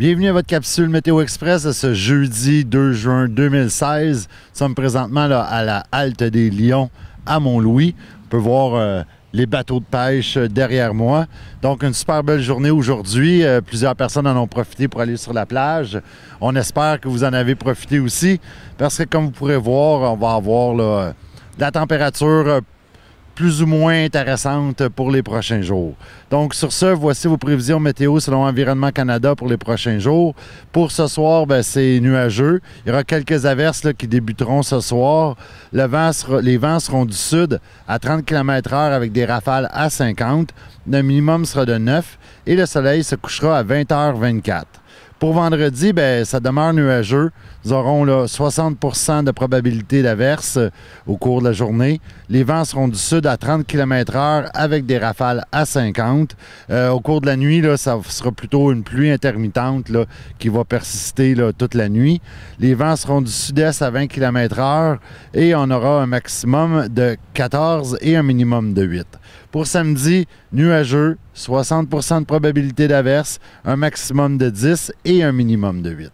Bienvenue à votre capsule Météo Express ce jeudi 2 juin 2016. Nous sommes présentement là, à la halte des Lions à Mont-Louis. On peut voir euh, les bateaux de pêche euh, derrière moi. Donc, une super belle journée aujourd'hui. Euh, plusieurs personnes en ont profité pour aller sur la plage. On espère que vous en avez profité aussi parce que, comme vous pourrez voir, on va avoir la température plus ou moins intéressante pour les prochains jours. Donc, sur ce, voici vos prévisions météo selon Environnement Canada pour les prochains jours. Pour ce soir, ben, c'est nuageux. Il y aura quelques averses qui débuteront ce soir. les vents seront du sud à 30 km/h avec des rafales à 50. Le minimum sera de 9 et le soleil se couchera à 20h24. Pour vendredi, ben, ça demeure nuageux. Nous aurons 60 de probabilité d'averse euh, au cours de la journée. Les vents seront du sud à 30 km/h avec des rafales à 50. Euh, au cours de la nuit, là, ça sera plutôt une pluie intermittente qui va persister toute la nuit. Les vents seront du sud-est à 20 km/h et on aura un maximum de 14 et un minimum de 8. Pour samedi, nuageux, 60 de probabilité d'averse, un maximum de 10 et un minimum de 8.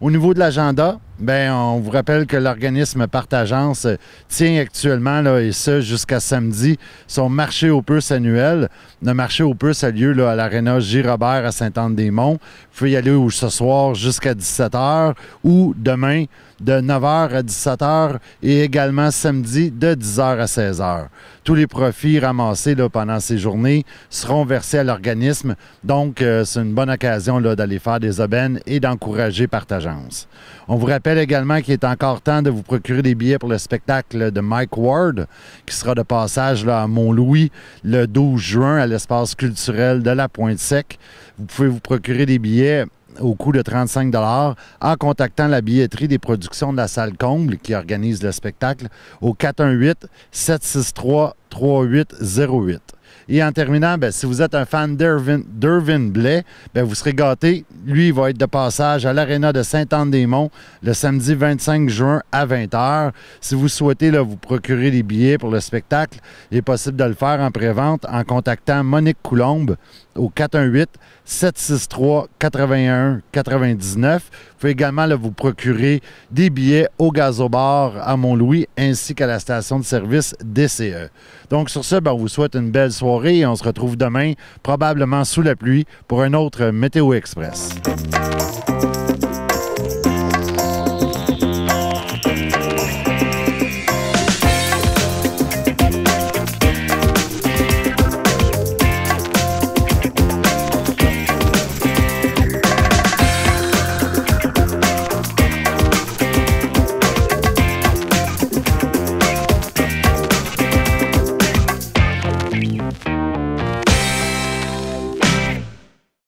Au niveau de l'agenda, Bien, on vous rappelle que l'organisme Partagence tient actuellement, là, et ce jusqu'à samedi, son marché aux puces annuel. Le marché aux puces a lieu là, à l'aréna J. Robert à saint anne des monts Il y aller où, ce soir jusqu'à 17h ou demain de 9h à 17h et également samedi de 10h à 16h. Tous les profits ramassés là, pendant ces journées seront versés à l'organisme, donc euh, c'est une bonne occasion d'aller faire des aubaines et d'encourager Partagence. On vous rappelle je rappelle également qu'il est encore temps de vous procurer des billets pour le spectacle de Mike Ward, qui sera de passage là, à Mont-Louis le 12 juin à l'espace culturel de la Pointe-Sec. Vous pouvez vous procurer des billets au coût de 35 en contactant la billetterie des productions de la salle Comble qui organise le spectacle au 418 763 3808. Et en terminant, ben, si vous êtes un fan d'Irvin Blais, ben, vous serez gâté. Lui, il va être de passage à l'aréna de saint anne des monts le samedi 25 juin à 20h. Si vous souhaitez vous procurer des billets pour le spectacle, il est possible de le faire en pré-vente en contactant Monique Coulombe au 418-763-81-99. Vous pouvez également vous procurer des billets au Gazobar à Mont-Louis ainsi qu'à la station de service DCE. Donc sur ce, ben, on vous souhaite une belle soirée on se retrouve demain, probablement sous la pluie, pour un autre Météo Express.